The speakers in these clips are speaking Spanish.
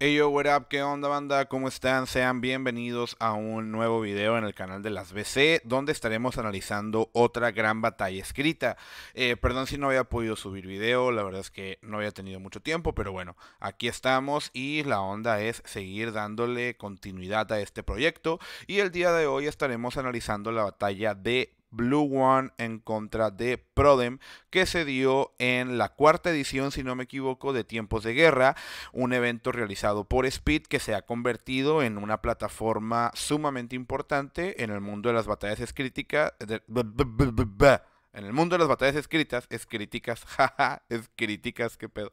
Hey yo, what up, qué onda banda, cómo están, sean bienvenidos a un nuevo video en el canal de las BC, donde estaremos analizando otra gran batalla escrita. Eh, perdón si no había podido subir video, la verdad es que no había tenido mucho tiempo, pero bueno, aquí estamos y la onda es seguir dándole continuidad a este proyecto. Y el día de hoy estaremos analizando la batalla de Blue One en contra de Prodem, que se dio en la cuarta edición, si no me equivoco, de Tiempos de Guerra, un evento realizado por Speed que se ha convertido en una plataforma sumamente importante en el mundo de las batallas críticas en el mundo de las batallas escritas, es críticas, jaja, es críticas, qué pedo.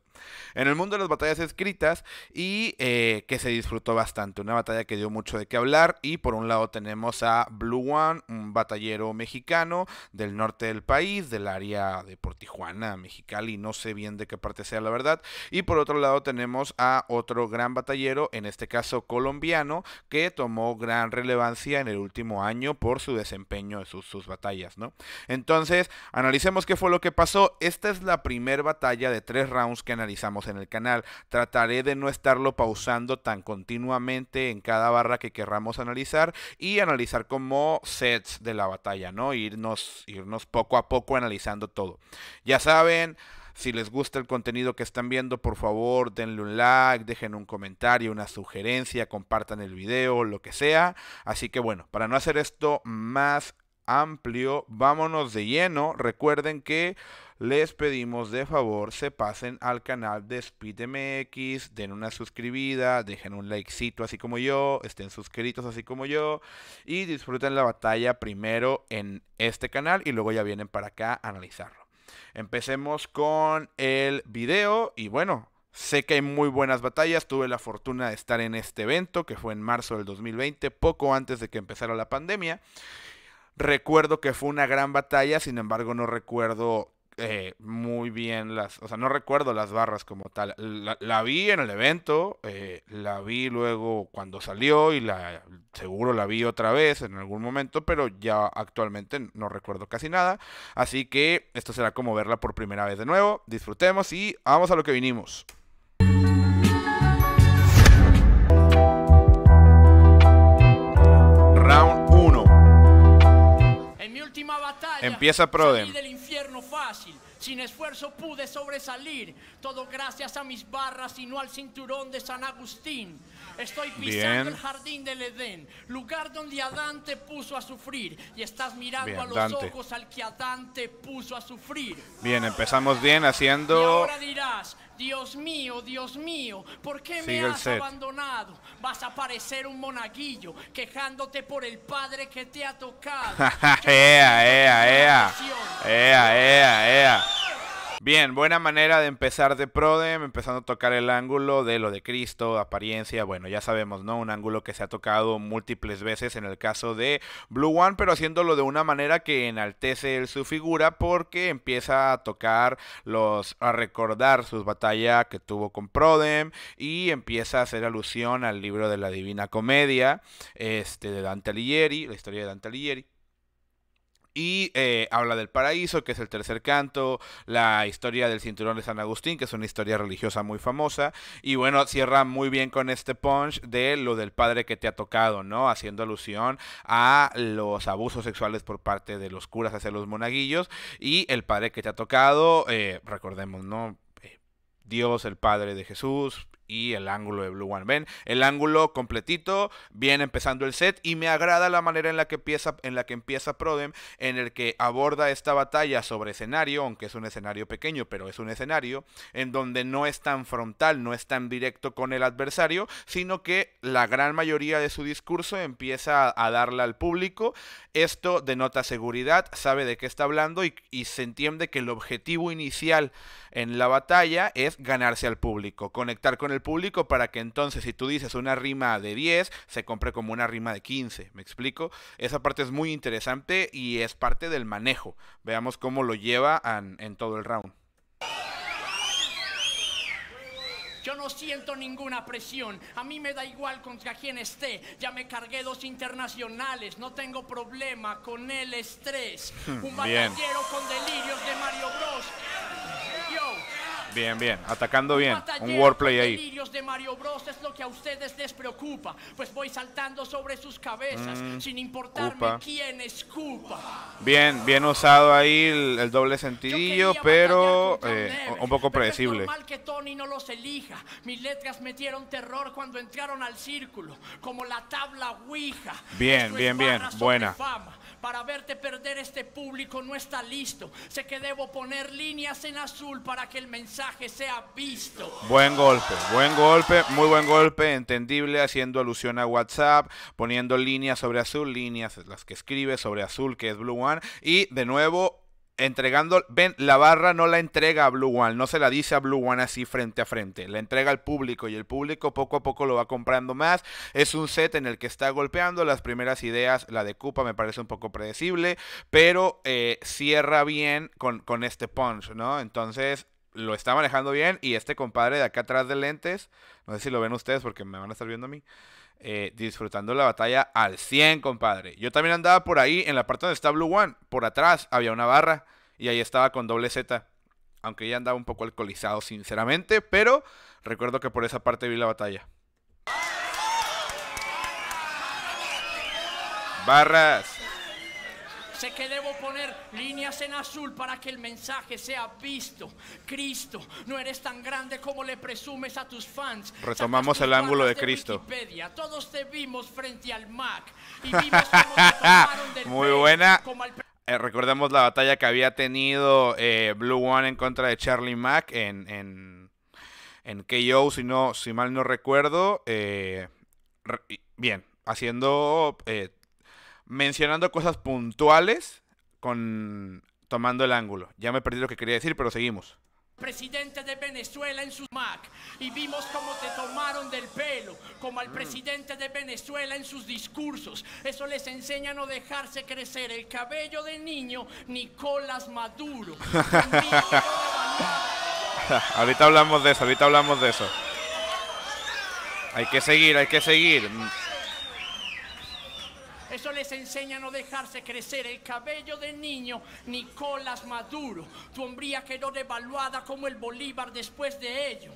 En el mundo de las batallas escritas y eh, que se disfrutó bastante. Una batalla que dio mucho de qué hablar. Y por un lado tenemos a Blue One, un batallero mexicano del norte del país, del área de por Tijuana, Mexicali, no sé bien de qué parte sea la verdad. Y por otro lado tenemos a otro gran batallero, en este caso colombiano, que tomó gran relevancia en el último año por su desempeño de sus, sus batallas, ¿no? Entonces, Analicemos qué fue lo que pasó. Esta es la primera batalla de tres rounds que analizamos en el canal. Trataré de no estarlo pausando tan continuamente en cada barra que querramos analizar y analizar como sets de la batalla, ¿no? Irnos, irnos poco a poco analizando todo. Ya saben... Si les gusta el contenido que están viendo, por favor, denle un like, dejen un comentario, una sugerencia, compartan el video, lo que sea. Así que bueno, para no hacer esto más amplio. Vámonos de lleno. Recuerden que les pedimos de favor se pasen al canal de SpeedMX, den una suscribida, dejen un likecito así como yo, estén suscritos así como yo y disfruten la batalla primero en este canal y luego ya vienen para acá a analizarlo. Empecemos con el video y bueno, Sé que hay muy buenas batallas, tuve la fortuna de estar en este evento que fue en marzo del 2020, poco antes de que empezara la pandemia. Recuerdo que fue una gran batalla, sin embargo no recuerdo eh, muy bien las, o sea, no recuerdo las barras como tal. La, vi en el evento, eh, la vi luego cuando salió y la seguro la vi otra vez en algún momento, pero ya actualmente no recuerdo casi nada. Así que esto será como verla por primera vez de nuevo. Disfrutemos y vamos a lo que vinimos. batalla. Empieza Prodem. Salí del infierno fácil. Sin esfuerzo pude sobresalir. Todo gracias a mis barras y no al cinturón de San Agustín. Estoy pisando el jardín del Edén, lugar donde Adán te puso a sufrir. Y estás mirando a los ojos al que Adán te puso a sufrir. Bien, empezamos bien haciendo. ahora dirás, Dios mío, Dios mío, ¿por qué me has abandonado? Vas a parecer un monaguillo, quejándote por el padre que te ha tocado. ea, ea, ea. Ea, ea, ea. Bien, buena manera de empezar de Prodem, empezando a tocar el ángulo de lo de Cristo, apariencia, bueno, ya sabemos, ¿no? Un ángulo que se ha tocado múltiples veces en el caso de Blue One, pero haciéndolo de una manera que enaltece su figura porque empieza a tocar los, a recordar sus batallas que tuvo con Prodem y empieza a hacer alusión al libro de la Divina Comedia, este, de Dante Alighieri, la historia de Dante Alighieri. Y eh, habla del paraíso, que es el tercer canto, la historia del cinturón de San Agustín, que es una historia religiosa muy famosa. Y bueno, cierra muy bien con este punch de lo del padre que te ha tocado, ¿no? Haciendo alusión a los abusos sexuales por parte de los curas hacia los monaguillos. Y el padre que te ha tocado, eh, recordemos, ¿no? Eh, Dios, el Padre de Jesús, y el ángulo de Blue One. Ven, el ángulo completito, viene empezando el set y me agrada la manera en la que empieza, en la que empieza Prodem, en el que aborda esta batalla sobre escenario, aunque es un escenario pequeño, pero es un escenario en donde no es tan frontal, no es tan directo con el adversario, sino que la gran mayoría de su discurso empieza a, darle al público. Esto denota seguridad, sabe de qué está hablando y se entiende que el objetivo inicial en la batalla es ganarse al público, conectar con el público para que entonces si tú dices una rima de 10, se compre como una rima de 15, ¿me explico? Esa parte es muy interesante y es parte del manejo. Veamos cómo lo lleva en, todo el round. Yo no siento ninguna presión. A mí me da igual contra quién esté. Ya me cargué dos internacionales. No tengo problema con el estrés. Hmm, Un batallero con delirios de Mario Bros. Bien, bien, atacando bien. Un warplay ahí. de Mario Bros es lo que a ustedes les preocupa, pues voy saltando sobre sus cabezas mm, sin importarme cupa. quién escupa. Bien, bien usado ahí el, el doble sentidillo, pero eh, un, poco predecible. Es normal que Tony no los elija. Mis letras metieron terror cuando entraron al círculo, como la tabla Ouija. Bien, bien, bien, buena. Para verte perder este público no está listo. Sé que debo poner líneas en azul para que el mensaje se ha visto. Buen golpe, buen golpe, muy buen golpe, entendible, haciendo alusión a WhatsApp, poniendo líneas sobre azul, líneas las que escribe sobre azul, que es Blue One, y de nuevo entregando, ven, la barra no la entrega a Blue One, no se la dice a Blue One así frente a frente, la entrega al público y el público poco a poco lo va comprando más. Es un set en el que está golpeando las primeras ideas, la de Cupa me parece un poco predecible, pero eh, cierra bien con, con este punch, ¿no? Entonces lo está manejando bien. Y este compadre de acá atrás de lentes, no sé si lo ven ustedes porque me van a estar viendo a mí, eh, disfrutando la batalla al 100, compadre. Yo también andaba por ahí, en la parte donde está Blue One, por atrás había una barra y ahí estaba con doble Z. Aunque ya andaba un poco alcoholizado, sinceramente, pero recuerdo que por esa parte vi la batalla. Barras. Sé que debo poner líneas en azul para que el mensaje sea visto. Cristo, no eres tan grande como le presumes a tus fans. Retomamos el ángulo de Cristo. Todos te vimos frente al Mac. Muy buena. recordamos eh, recordemos la batalla que había tenido eh, Blue One en contra de Charlie Mac en, en, en KO, si, no, si mal no recuerdo. Eh, bien, haciendo mencionando cosas puntuales con tomando el ángulo. Ya me perdí lo que quería decir, pero seguimos presidente de Venezuela en su Mac y vimos cómo te tomaron del pelo, como al mm. presidente de Venezuela en sus discursos. Eso les enseña a no dejarse crecer el cabello de niño Nicolás Maduro. ahorita hablamos de eso, ahorita hablamos de eso. Hay que seguir, hay que seguir. Eso les enseña a no dejarse crecer el cabello de niño Nicolás Maduro, tu hombría quedó devaluada como el Bolívar después de ello.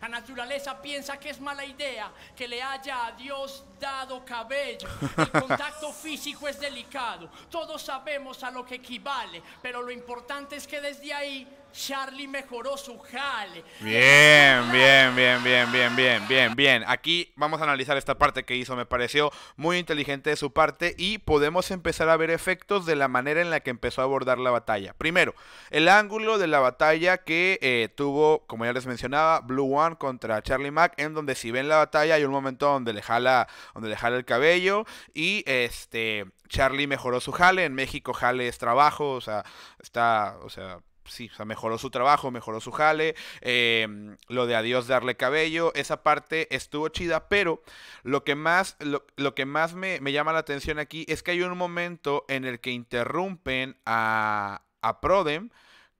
La naturaleza piensa que es mala idea que le haya a Dios dado cabello. El contacto físico es delicado. Todos sabemos a lo que equivale, pero lo importante es que desde ahí Charlie mejoró su jale. Bien, bien, bien, bien, bien, bien, bien, bien. Aquí vamos a analizar esta parte que hizo. Me pareció muy inteligente de su parte y podemos empezar a ver efectos de la manera en la que empezó a abordar la batalla. Primero, el ángulo de la batalla que eh, tuvo, como ya les mencionaba, Blue One contra Charlie Mack, en donde si ven la batalla hay un momento donde le jala, donde le jala el cabello y este Charlie mejoró su jale. En México jale es trabajo, o sea, está, o sea, sí, o mejoró su trabajo, mejoró su jale, em, lo de adiós darle cabello, esa parte estuvo chida, pero lo que más, que más me, me, llama la atención aquí es que hay un momento en el que interrumpen a, a Prodem,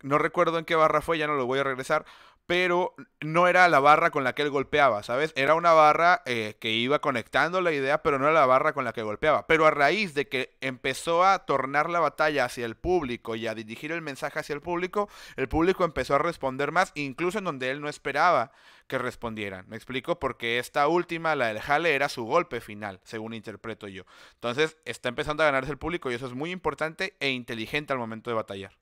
no recuerdo en qué barra fue, ya no lo voy a regresar, pero no era la barra con la que él golpeaba, ¿sabes? Era una barra eh, que iba conectando la idea, pero no era la barra con la que golpeaba. Pero a raíz de que empezó a tornar la batalla hacia el público y a dirigir el mensaje hacia el público, el público empezó a responder más, incluso en donde él no esperaba que respondieran. ¿Me explico? Porque esta última, la del jale, era su golpe final, según interpreto yo. Entonces está empezando a ganarse el público y eso es muy importante e inteligente al momento de batallar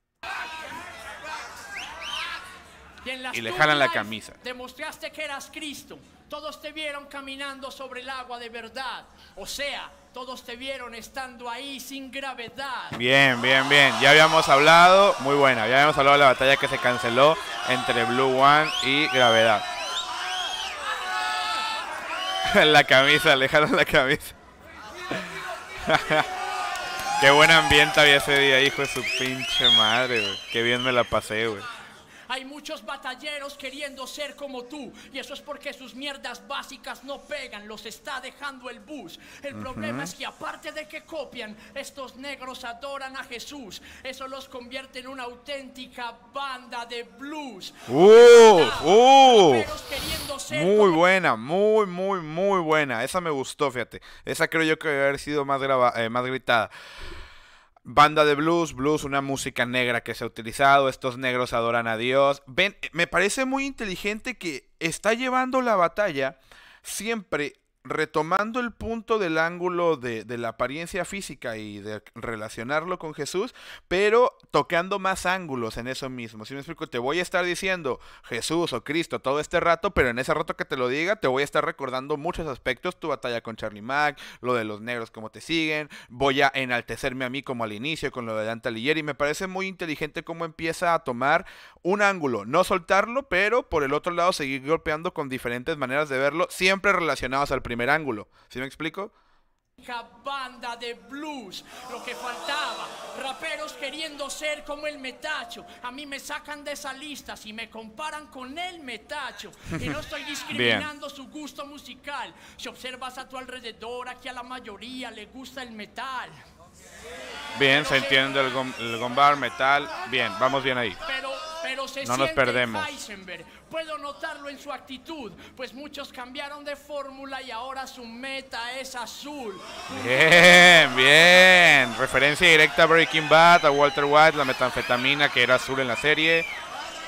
y, le jalan la camisa. Demostraste que eras Cristo. Todos te vieron caminando sobre el agua de verdad. O sea, todos te vieron estando ahí sin gravedad. Bien, bien, bien. Ya habíamos hablado, muy buena, ya habíamos hablado de la batalla que se canceló entre Blue One y Gravedad. la camisa, le jalan la camisa. Qué buen ambiente había ese día, hijo de su pinche madre, Qué bien me la pasé, güey. Hay muchos batalleros queriendo ser como tú. Y eso es porque sus mierdas básicas no pegan. Los está dejando el bus. El problema es que aparte de que copian, estos negros adoran a Jesús. Eso los convierte en una auténtica banda de blues. Uh, uh. Muy buena, muy, muy, muy buena. Esa me gustó, fíjate. Esa creo yo que debe haber sido más, eh, más gritada. Banda de blues, blues, una música negra que se ha utilizado, estos negros adoran a Dios. Ven, me parece muy inteligente que está llevando la batalla siempre retomando el punto del ángulo de, la apariencia física y de relacionarlo con Jesús, pero tocando más ángulos en eso mismo. Si me explico, te voy a estar diciendo Jesús o Cristo todo este rato, pero en ese rato que te lo diga, te voy a estar recordando muchos aspectos, tu batalla con Charlie Mack, lo de los negros como te siguen, voy a enaltecerme a mí como al inicio con lo de Dante Alighieri. Me parece muy inteligente cómo empieza a tomar un ángulo, no soltarlo, pero por el otro lado seguir golpeando con diferentes maneras de verlo, siempre relacionados al primer primer ángulo. ¿Si me explico? banda de blues, lo que faltaba, raperos queriendo ser como el metacho, a mí me sacan de esa lista si me comparan con el metacho, y no estoy discriminando su gusto musical, si observas a tu alrededor, aquí a la mayoría le gusta el metal. Bien, se entiende el, gombar, metal, bien, vamos bien ahí no nos perdemos. Heisenberg. Puedo notarlo en su actitud, pues muchos cambiaron de fórmula y ahora su meta es azul. Bien, bien. Referencia directa a Breaking Bad, a Walter White, la metanfetamina que era azul en la serie.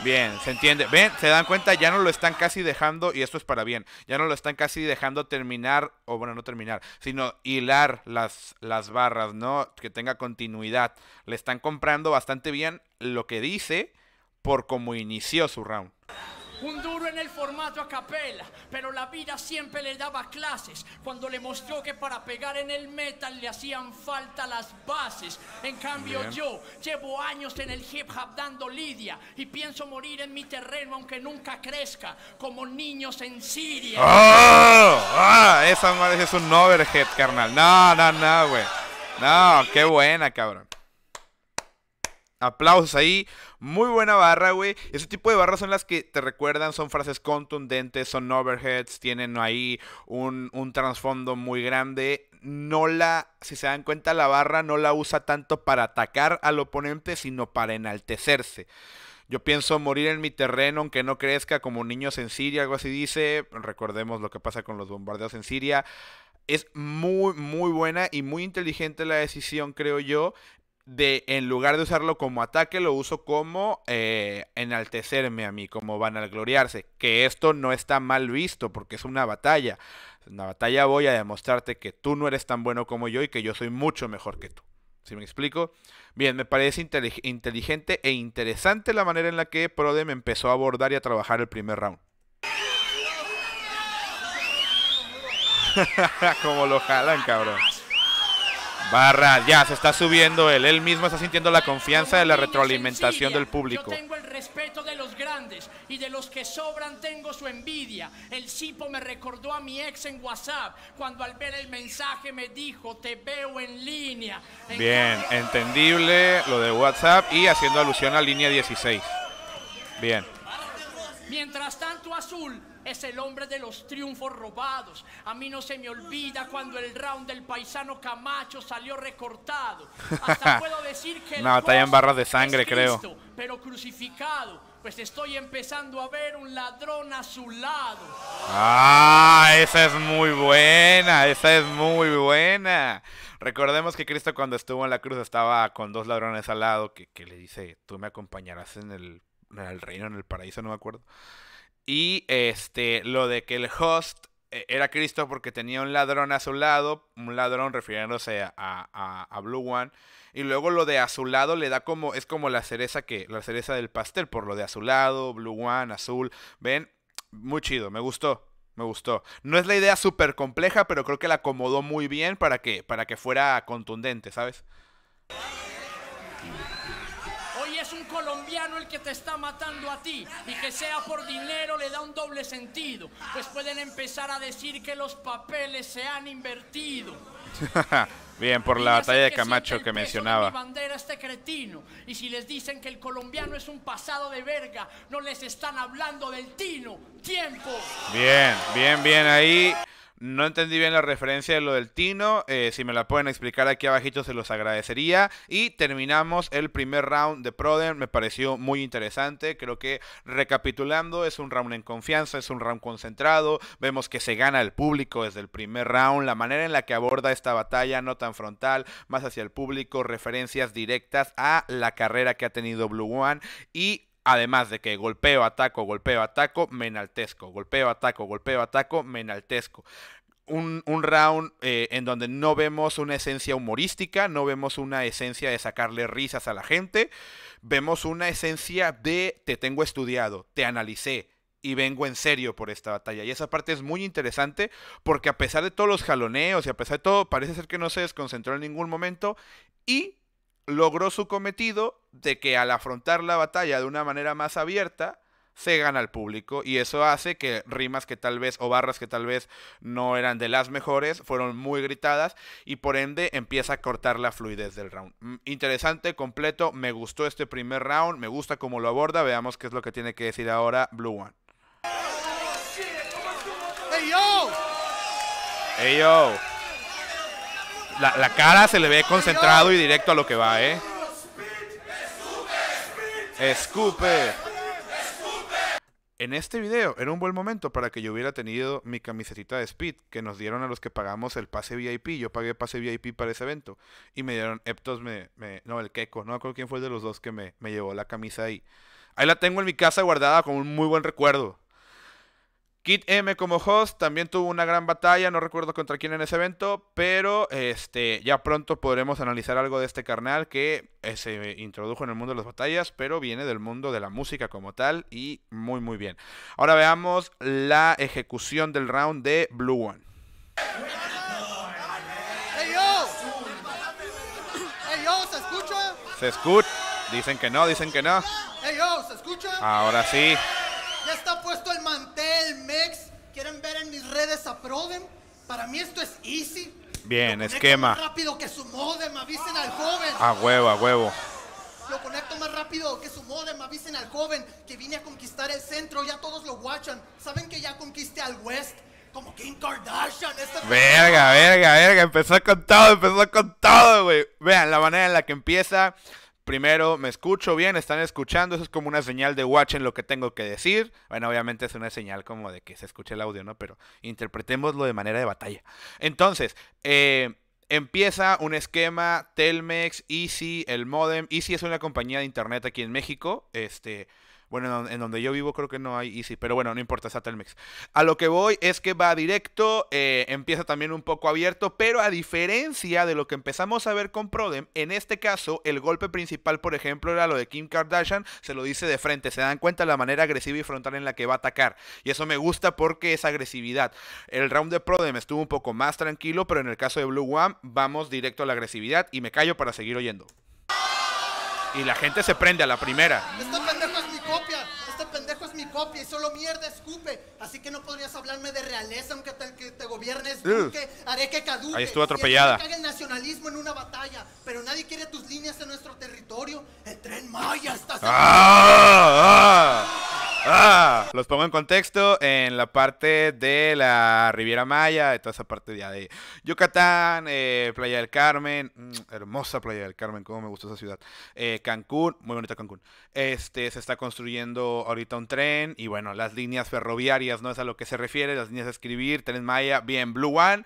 Bien, se entiende. Ven, se dan cuenta, ya no lo están casi dejando, y esto es para bien, ya no lo están casi dejando terminar, o bueno, no terminar, sino hilar las, las barras, ¿no? Que tenga continuidad. Le están comprando bastante bien lo que dice por cómo inició su round. Un duro en el formato a capela, pero la vida siempre le daba clases cuando le mostró que para pegar en el metal le hacían falta las bases. En cambio yo llevo años en el hip hop dando lidia y pienso morir en mi terreno aunque nunca crezca, como niños en Siria. Oh, ¡Ah! Esa madre es un overhead, carnal. No, no, no, güey. No, qué buena, cabrón. Aplausos ahí. Muy buena barra, güey. Ese tipo de barras son las que te recuerdan, son frases contundentes, son overheads, tienen ahí un, un trasfondo muy grande. No la, si se dan cuenta, la barra no la usa tanto para atacar al oponente, sino para enaltecerse. Yo pienso morir en mi terreno aunque no crezca como niños en Siria, algo así dice. Recordemos lo que pasa con los bombardeos en Siria. Es muy, muy buena y muy inteligente la decisión, creo yo, de en lugar de usarlo como ataque, lo uso como eh, enaltecerme a mí, como van gloriarse Que esto no está mal visto, porque es una batalla. En batalla voy a demostrarte que tú no eres tan bueno como yo y que yo soy mucho mejor que tú. ¿Sí me explico? Bien, me parece inteligente e interesante la manera en la que Prodem empezó a abordar y a trabajar el primer round. como lo jalan, cabrón. Barra, ya se está subiendo él. Él mismo está sintiendo la confianza de la retroalimentación del público. Yo tengo el respeto de los grandes y de los que sobran tengo su envidia. El Cipo me recordó a mi ex en WhatsApp cuando al ver el mensaje me dijo, te veo en línea. Bien, entendible lo de WhatsApp y haciendo alusión a línea 16. Bien. Mientras tanto, Azul es el hombre de los triunfos robados. A mí no se me olvida cuando el round del paisano Camacho salió recortado. Hasta puedo decir que... no, está en barras de sangre, creo. Pero crucificado pues estoy empezando a ver un ladrón a su lado. Ah, esa es muy buena, esa es muy buena. Recordemos que Cristo cuando estuvo en la cruz estaba con dos ladrones al lado que, le dice, tú me acompañarás en el, en el reino, en el paraíso, no me acuerdo. Y este, lo de que el host eh, era Cristo porque tenía un ladrón a su lado, un ladrón refiriéndose a, Blue One, y luego lo de a su lado le da como, es como la cereza que, la cereza del pastel, por lo de a lado, Blue One, azul, ven, muy chido, me gustó, me gustó. No es la idea súper compleja, pero creo que la acomodó muy bien para que, para que fuera contundente, ¿sabes? colombiano el que te está matando a ti y que sea por dinero le da un doble sentido, pues pueden empezar a decir que los papeles se han invertido. Bien, por la batalla de Camacho que, mencionaba. bandera este cretino. Y si les dicen que el colombiano es un pasado de verga, no les están hablando del tino. Tiempo. Bien, bien, bien ahí. No entendí bien la referencia de lo del Tino. Eh, si me la pueden explicar aquí abajito se los agradecería. Y terminamos el primer round de Proden. Me pareció muy interesante. Creo que recapitulando, es un round en confianza, es un round concentrado. Vemos que se gana el público desde el primer round. La manera en la que aborda esta batalla, no tan frontal, más hacia el público, referencias directas a la carrera que ha tenido Blue One. Y Además de que golpeo, ataco, golpeo, ataco, me enaltezco. Golpeo, ataco, golpeo, ataco, me enaltezco. Un, round eh, en donde no vemos una esencia humorística, no vemos una esencia de sacarle risas a la gente, vemos una esencia de te tengo estudiado, te analicé y vengo en serio por esta batalla. Y esa parte es muy interesante porque a pesar de todos los jaloneos y a pesar de todo, parece ser que no se desconcentró en ningún momento y logró su cometido de que al afrontar la batalla de una manera más abierta, se gana al público y eso hace que rimas que tal vez o barras que tal vez no eran de las mejores fueron muy gritadas y por ende empieza a cortar la fluidez del round. Mm, interesante, completo, me gustó este primer round, me gusta cómo lo aborda, veamos qué es lo que tiene que decir ahora Blue One. Hey yo. yo. la cara se le ve concentrado y directo a lo que va, ¿eh? Escupe. En este video era un buen momento para que yo hubiera tenido mi camiseta de Speed que nos dieron a los que pagamos el pase VIP. Yo pagué pase VIP para ese evento y me dieron Eptos, me, no, el Keiko, no acuerdo quién fue de los dos que me, me llevó la camisa ahí. Ahí la tengo en mi casa guardada con un muy buen recuerdo. Kid M como host también tuvo una gran batalla, no recuerdo contra quién en ese evento, pero este, ya pronto podremos analizar algo de este carnal que eh, se introdujo en el mundo de las batallas, pero viene del mundo de la música como tal y muy muy bien. Ahora veamos la ejecución del round de Blue One. ¡Ey, yo. yo, ¿se escucha? Se escucha. Dicen que no, dicen que no. ¡Ey, yo, ¿se escucha? Ahora sí. modem. Para mí esto es easy. Bien, esquema. Más rápido que su modem, avisen al joven. A huevo, a huevo. Lo conecto más rápido que su modem, avisen al joven que vine a conquistar el centro, ya todos lo guachan. Saben que ya conquisté al West, como Kim Kardashian. verga, verga, verga, empezó con todo, empezó con todo, güey. Vean la manera en la que empieza. Primero, me escucho bien, están escuchando, eso es como una señal de watch en lo que tengo que decir. Bueno, obviamente es una señal como de que se escuche el audio, ¿no? Pero interpretémoslo de manera de batalla. Entonces, eh, empieza un esquema Telmex, Easy, el modem. Easy es una compañía de internet aquí en México, este, bueno, en, donde yo vivo creo que no hay Easy, pero bueno, no importa, está Telmex. A lo que voy es que va directo, eh, empieza también un poco abierto, pero a diferencia de lo que empezamos a ver con Prodem, en este caso el golpe principal, por ejemplo, era lo de Kim Kardashian, se lo dice de frente, se dan cuenta de la manera agresiva y frontal en la que va a atacar. Y eso me gusta porque es agresividad. El round de Prodem estuvo un poco más tranquilo, pero en el caso de Blue One vamos directo a la agresividad y me callo para seguir oyendo. Y la gente se prende a la primera copia y solo mierda escupe. Así que no podrías hablarme de realeza, aunque te, que te gobiernes duque, haré que caduque. Ahí estuvo atropellada. el nacionalismo en una batalla, pero nadie quiere tus líneas en nuestro territorio. El tren Maya está... ¡Ah! ¡Ah! Ah, los pongo en contexto en la parte de la Riviera Maya, de toda esa parte ya de Yucatán, eh, Playa del Carmen, mm, hermosa Playa del Carmen, cómo me gustó esa ciudad. Eh, Cancún, muy bonita Cancún. Este se está construyendo ahorita un tren y bueno, las líneas ferroviarias, ¿no? Es a lo que se refiere, las líneas de escribir, tren Maya, bien, Blue One.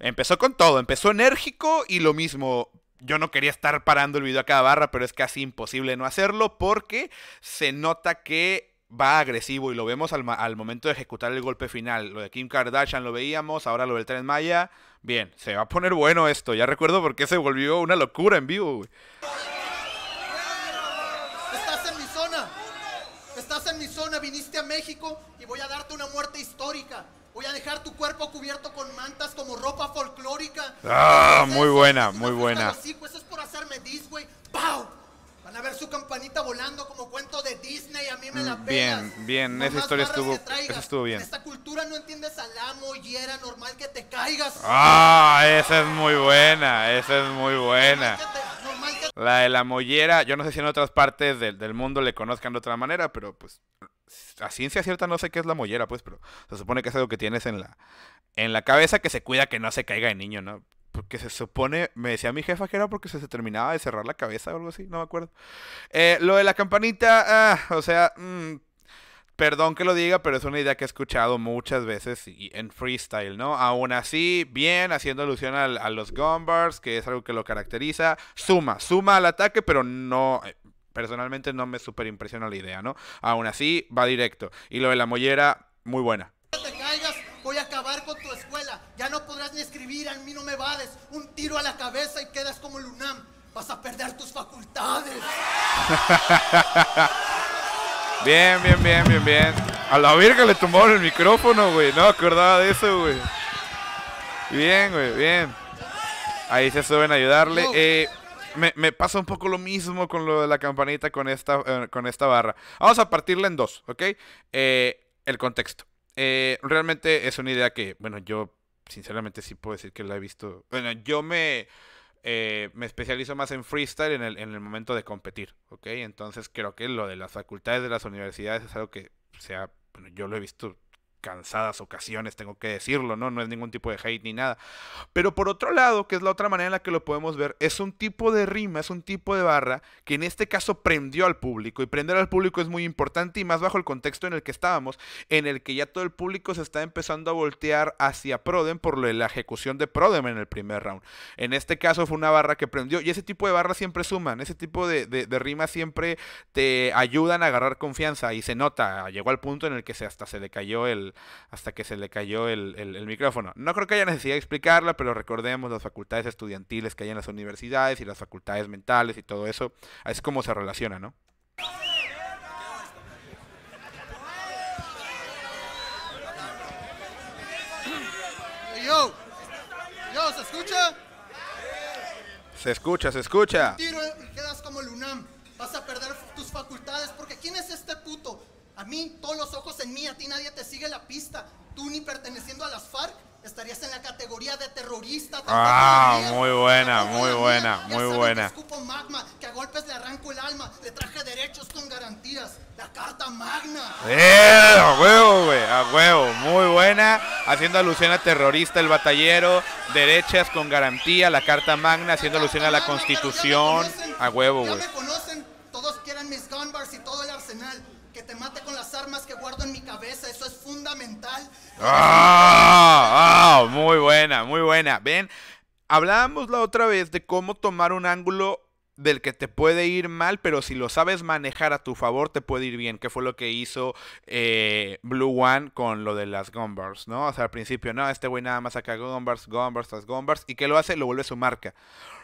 Empezó con todo, empezó enérgico y lo mismo, yo no quería estar parando el video a cada barra, pero es casi imposible no hacerlo porque se nota que va agresivo y lo vemos al, momento de ejecutar el golpe final. Lo de Kim Kardashian lo veíamos, ahora lo del tren Maya. Bien, se va a poner bueno esto. Ya recuerdo por qué se volvió una locura en vivo, güey. Estás en mi zona. Estás en mi zona, viniste a México y voy a darte una muerte histórica. Voy a dejar tu cuerpo cubierto con mantas como ropa folclórica. Ah, muy buena, muy buena. Eso es por hacerme dis, güey. ¡Pau! a ver su campanita volando como cuento de Disney, a mí me mm, la pega Bien, bien, esa historia estuvo, eso estuvo bien. En esta cultura no entiendes a la mollera, normal que te caigas. Ah, esa es muy buena, esa es muy buena. La de la mollera, yo no sé si en otras partes del, mundo le conozcan de otra manera, pero pues a ciencia cierta no sé qué es la mollera, pues, pero se supone que es algo que tienes en la, en la cabeza que se cuida que no se caiga de niño, ¿no? porque se supone, me decía mi jefa que era porque se, terminaba de cerrar la cabeza o algo así, no me acuerdo. Eh, lo de la campanita, ah, o sea, mm, perdón que lo diga, pero es una idea que he escuchado muchas veces y en freestyle, ¿no? Aún así, bien, haciendo alusión a, a los gumbars, que es algo que lo caracteriza, suma, suma al ataque, pero no, eh, personalmente no me super impresiona la idea, ¿no? Aún así, va directo. Y lo de la mollera, muy buena. voy a acabar con tu no podrás ni escribir, a mí no me vades. Un tiro a la cabeza y quedas como el UNAM. Vas a perder tus facultades. bien, bien, bien, bien, bien. A la verga le tomaron el micrófono, güey. No acordaba de eso, güey. Bien, güey, bien. Ahí se suben a ayudarle. Eh, me, pasa un poco lo mismo con lo de la campanita con esta, eh, con esta barra. Vamos a partirla en dos, ¿ok? Eh, el contexto. realmente es una idea que, bueno, yo sinceramente sí puedo decir que la he visto. Bueno, yo me, eh, me especializo más en freestyle en el, en el momento de competir, ¿ok? Entonces creo que lo de las facultades de las universidades es algo que sea, bueno, yo lo he visto cansadas ocasiones, tengo que decirlo, ¿no? No es ningún tipo de hate ni nada. Pero por otro lado, que es la otra manera en la que lo podemos ver, es un tipo de rima, es un tipo de barra que en este caso prendió al público. Y prender al público es muy importante y más bajo el contexto en el que estábamos, en el que ya todo el público se está empezando a voltear hacia Prodem por la ejecución de Prodem en el primer round. En este caso fue una barra que prendió y ese tipo de barras siempre suman, ese tipo de, de, rimas siempre te ayudan a agarrar confianza y se nota, llegó al punto en el que se, hasta se le cayó el, hasta que se le cayó el, micrófono. No creo que haya necesidad de explicarla, pero recordemos las facultades estudiantiles que hay en las universidades y las facultades mentales y todo eso. Es como se relaciona, ¿no? ¿se escucha? Se escucha, se escucha. mí, todos los ojos en mí, a ti nadie te sigue la pista. Tú ni perteneciendo a las FARC estarías en la categoría de terrorista. Ah, muy buena, muy buena, muy buena. magma, que a golpes le arranco el alma, le traje derechos con garantías, la carta magna. a huevo, güey, a huevo, muy buena. Haciendo alusión a terrorista, el batallero, derechas con garantía, la carta magna, haciendo alusión a la constitución. A huevo, güey. Ah, ¡Ah! Muy buena, muy buena. Ven, hablábamos la otra vez de cómo tomar un ángulo del que te puede ir mal, pero si lo sabes manejar a tu favor, te puede ir bien, que fue lo que hizo eh, Blue One con lo de las Gumbars, ¿no? O sea, al principio, no, este güey nada más saca Gumbars, Gumbars, las Gumbars, y ¿qué lo hace? Lo vuelve su marca,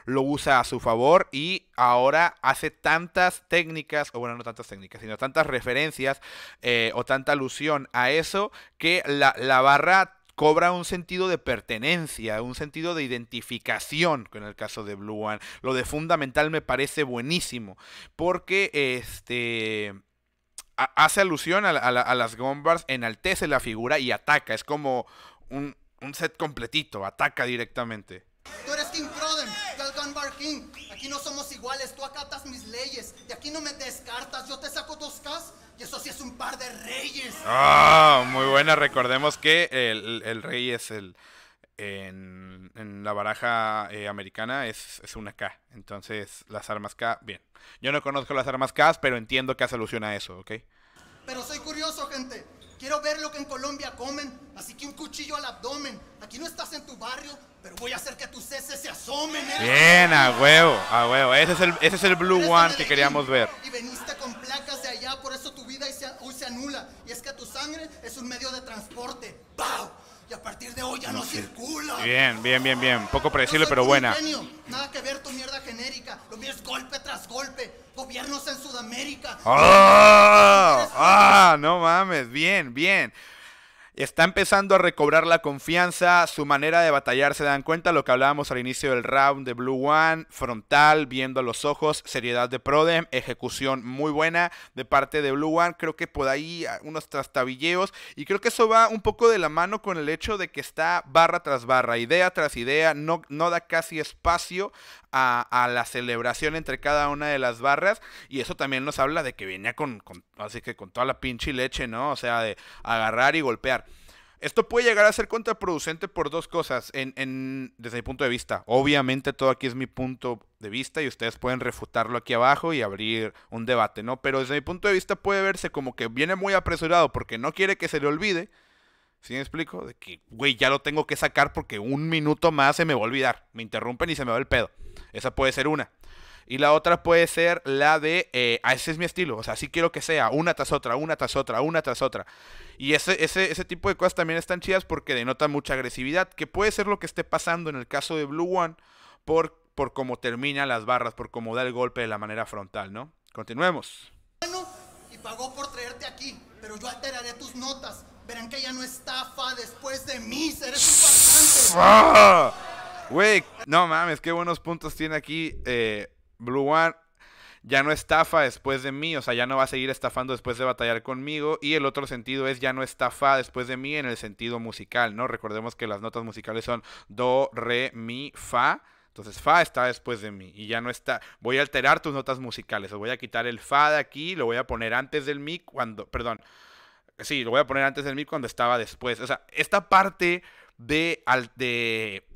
lo usa a su favor y ahora hace tantas técnicas, o bueno, no tantas técnicas, sino tantas referencias eh, o tanta alusión a eso que la, la barra cobra un sentido de pertenencia, un sentido de identificación, con el caso de Blue One. Lo de fundamental me parece buenísimo, porque este hace alusión a, las Gombars, enaltece la figura y ataca. Es como un, set completito, ataca directamente. Tú eres King yo del Gunbar King. Aquí no somos iguales, tú acatas mis leyes. De aquí no me descartas, yo te saco dos cas eso sí es un par de reyes. Ah, muy buena. Recordemos que el, rey es el. En, la baraja eh, americana es, es, una K. Entonces, las armas K, bien. Yo no conozco las armas K, pero entiendo que hace alusión a eso, ¿ok? Pero soy curioso, gente. Quiero ver lo que en Colombia comen, así que un cuchillo al abdomen. Aquí no estás en tu barrio, pero voy a hacer que tus heces se asomen. ¿eh? Bien, a huevo, a huevo. Ese es el, blue one que queríamos ver. Y veniste con placas de allá, por eso tu vida hoy se anula. Y es que tu sangre es un medio de transporte. ¡Pau! y a partir de hoy ya no circula. Bien, bien, bien, bien. Poco predecible, pero buena. Ingenio. Nada que ver tu mierda genérica. Lo mío es golpe tras golpe. Gobiernos en Sudamérica. ¡Ah! ¡Ah! No mames. Bien, bien está empezando a recobrar la confianza, su manera de batallar, se dan cuenta, lo que hablábamos al inicio del round de Blue One, frontal, viendo a los ojos, seriedad de Prodem, ejecución muy buena de parte de Blue One, creo que por ahí unos trastabilleos y creo que eso va un poco de la mano con el hecho de que está barra tras barra, idea tras idea, no, no da casi espacio a, la celebración entre cada una de las barras. Y eso también nos habla de que venía con, con, así que con toda la pinche leche, ¿no? O sea, de agarrar y golpear. Esto puede llegar a ser contraproducente por dos cosas, en, en, desde mi punto de vista. Obviamente todo aquí es mi punto de vista y ustedes pueden refutarlo aquí abajo y abrir un debate, ¿no? Pero desde mi punto de vista puede verse como que viene muy apresurado porque no quiere que se le olvide. ¿Sí me explico? De que, güey, ya lo tengo que sacar porque un minuto más se me va a olvidar. Me interrumpen y se me va el pedo. Esa puede ser una. Y la otra puede ser la de, eh, ah, ese es mi estilo, o sea, así quiero que sea, una tras otra, una tras otra, una tras otra. Y ese, ese, tipo de cosas también están chidas porque denotan mucha agresividad, que puede ser lo que esté pasando en el caso de Blue One por, por cómo termina las barras, por cómo da el golpe de la manera frontal, ¿no? Continuemos. Bueno, y pagó por traerte aquí, pero yo alteraré tus notas. Verán que ya no estafa después de mí, eres un pasante. Wey. ¡Ah! no mames, qué buenos puntos tiene aquí eh, Blue One ya no estafa después de mí, o sea, ya no va a seguir estafando después de batallar conmigo. Y el otro sentido es ya no estafa después de mí en el sentido musical, ¿no? Recordemos que las notas musicales son do, re, mi, fa. Entonces, fa está después de mí y ya no está. Voy a alterar tus notas musicales. Os voy a quitar el fa de aquí, lo voy a poner antes del mi cuando. Perdón. Sí, lo voy a poner antes del mi cuando estaba después. O sea, esta parte de, de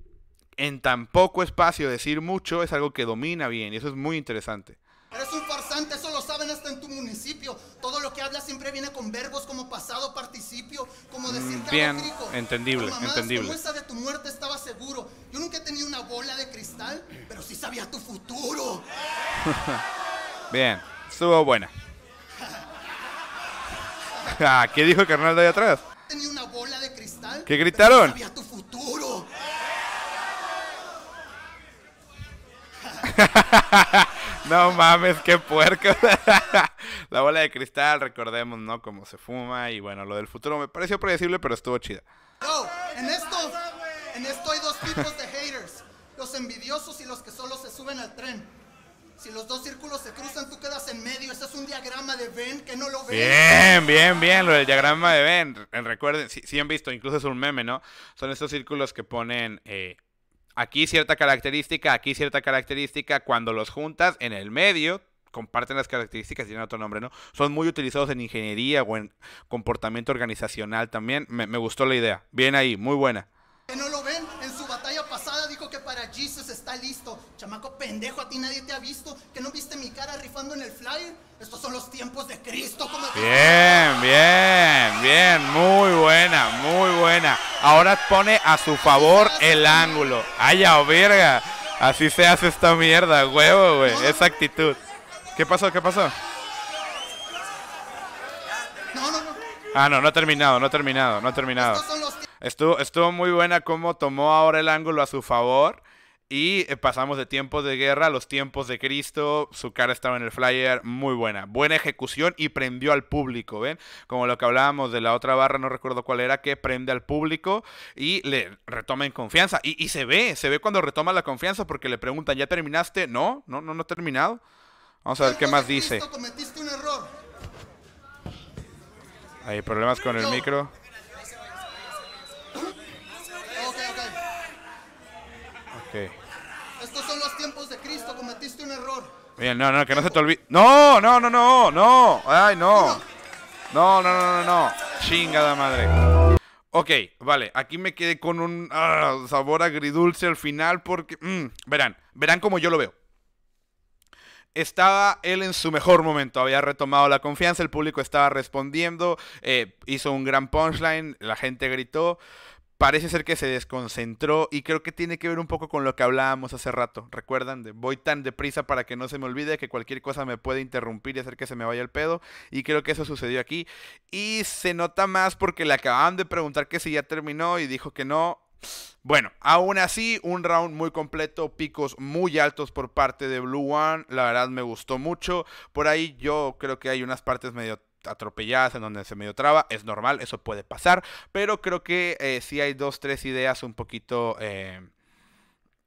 en tan poco espacio decir mucho es algo que domina bien y eso es muy interesante. Eres un farsante, eso lo saben hasta en tu municipio. Todo lo que hablas siempre viene con verbos como pasado, participio, como mm, decir Bien, entendible, entendible, entendible. La respuesta de tu muerte estaba seguro. Yo nunca he tenido una bola de cristal, pero sí sabía tu futuro. bien, estuvo buena. Ah, ¿Qué dijo el carnal de ahí atrás? Tenía una bola de cristal. ¿Qué gritaron? no mames, qué puerco. la bola de cristal, recordemos, ¿no? Cómo se fuma. Y bueno, lo del futuro me pareció predecible, pero estuvo chida. en esto, en esto hay dos tipos de haters. Los envidiosos y los que solo se suben al tren. Si los dos círculos se cruzan, tú quedas en medio. Este es un diagrama de Ben que no lo ven. Bien, bien, bien. Lo del diagrama de Ben. Recuerden, si, han visto, incluso es un meme, ¿no? Son estos círculos que ponen eh, Aquí cierta característica, aquí cierta característica, cuando los juntas en el medio comparten las características, tienen otro nombre, ¿no? Son muy utilizados en ingeniería o en comportamiento organizacional también. Me, gustó la idea. Bien ahí, muy buena listo. Chamaco pendejo, a ti nadie te ha visto. ¿Que no viste mi cara rifando en el flyer? Estos son los tiempos de Cristo. Bien, bien, bien. Muy buena, muy buena. Ahora pone a su favor el ángulo. ¡Ay, verga! Así se hace esta mierda, huevo, güey. Esa actitud. ¿Qué pasó? ¿Qué pasó? No, no, no. Ah, no, no ha terminado, no ha terminado, no ha terminado. Estuvo, estuvo muy buena como tomó ahora el ángulo a su favor y eh, pasamos de tiempos de guerra a los tiempos de Cristo. Su cara estaba en el flyer, muy buena. Buena ejecución y prendió al público, ¿ven? Como lo que hablábamos de la otra barra, no recuerdo cuál era, que prende al público y le retoma en confianza. Y, se ve, se ve cuando retoma la confianza porque le preguntan, ¿ya terminaste? No, no, no, no he terminado. Vamos a ver qué más dice. Cometiste Hay problemas con el micro. Okay error. Bien, no, no, que no se te olvide. No, no, no, no, no. Ay, no. No, no, no, no, no. Chingada madre. Ok, vale, aquí me quedé con un ah, sabor agridulce al final porque... Mm, verán, verán como yo lo veo. Estaba él en su mejor momento, había retomado la confianza, el público estaba respondiendo, eh, hizo un gran punchline, la gente gritó parece ser que se desconcentró y creo que tiene que ver un poco con lo que hablábamos hace rato. Recuerdan, voy tan deprisa para que no se me olvide que cualquier cosa me puede interrumpir y hacer que se me vaya el pedo. Y creo que eso sucedió aquí. Y se nota más porque le acababan de preguntar que si ya terminó y dijo que no. Bueno, aún así, un round muy completo, picos muy altos por parte de Blue One. La verdad me gustó mucho. Por ahí yo creo que hay unas partes medio atropelladas, en donde se medio traba, es normal, eso puede pasar, pero creo que si eh, sí hay dos, tres ideas un poquito, eh,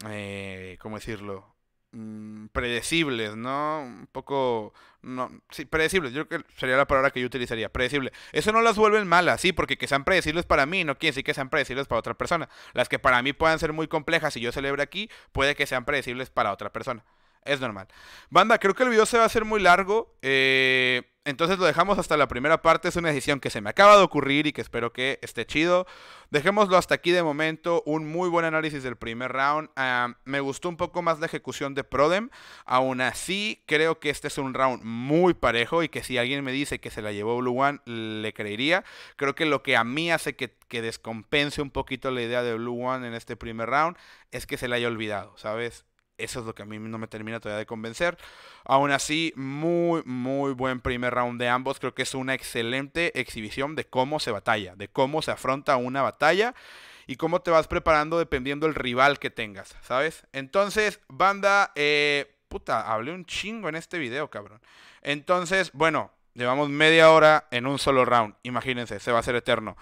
eh ¿cómo decirlo? Mm, predecibles, ¿no? Un poco, no, sí, predecibles, yo creo que sería la palabra que yo utilizaría, predecible. Eso no las vuelven malas, sí, porque que sean predecibles para mí no quiere decir que sean predecibles para otra persona. Las que para mí puedan ser muy complejas y yo celebro aquí, puede que sean predecibles para otra persona es normal. Banda, creo que el video se va a hacer muy largo. Eh, entonces lo dejamos hasta la primera parte. Es una decisión que se me acaba de ocurrir y que espero que esté chido. Dejémoslo hasta aquí de momento. Un muy buen análisis del primer round. Ah, me gustó un poco más la ejecución de Prodem. Aún así, creo que este es un round muy parejo y que si alguien me dice que se la llevó Blue One, le creería. Creo que lo que a mí hace que, que descompense un poquito la idea de Blue One en este primer round es que se la haya olvidado, ¿sabes? Eso es lo que a mí no me termina todavía de convencer. Aún así, muy, muy buen primer round de ambos. Creo que es una excelente exhibición de cómo se batalla, de cómo se afronta una batalla y cómo te vas preparando dependiendo del rival que tengas, ¿sabes? Entonces, banda, eh, puta, hablé un chingo en este video, cabrón. Entonces, bueno, llevamos media hora en un solo round. Imagínense, se va a hacer eterno.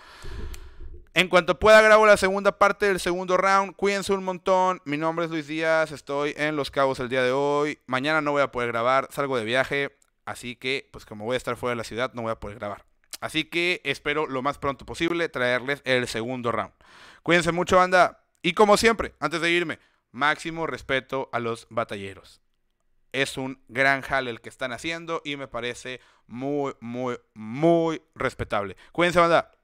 En cuanto pueda grabo la segunda parte del segundo round. Cuídense un montón. Mi nombre es Luis Díaz. Estoy en Los Cabos el día de hoy. Mañana no voy a poder grabar. Salgo de viaje. Así que, pues como voy a estar fuera de la ciudad, no voy a poder grabar. Así que espero lo más pronto posible traerles el segundo round. Cuídense mucho, banda. Y como siempre, antes de irme, máximo respeto a los batalleros. Es un gran hall el que están haciendo y me parece muy, muy, muy respetable. Cuídense, banda.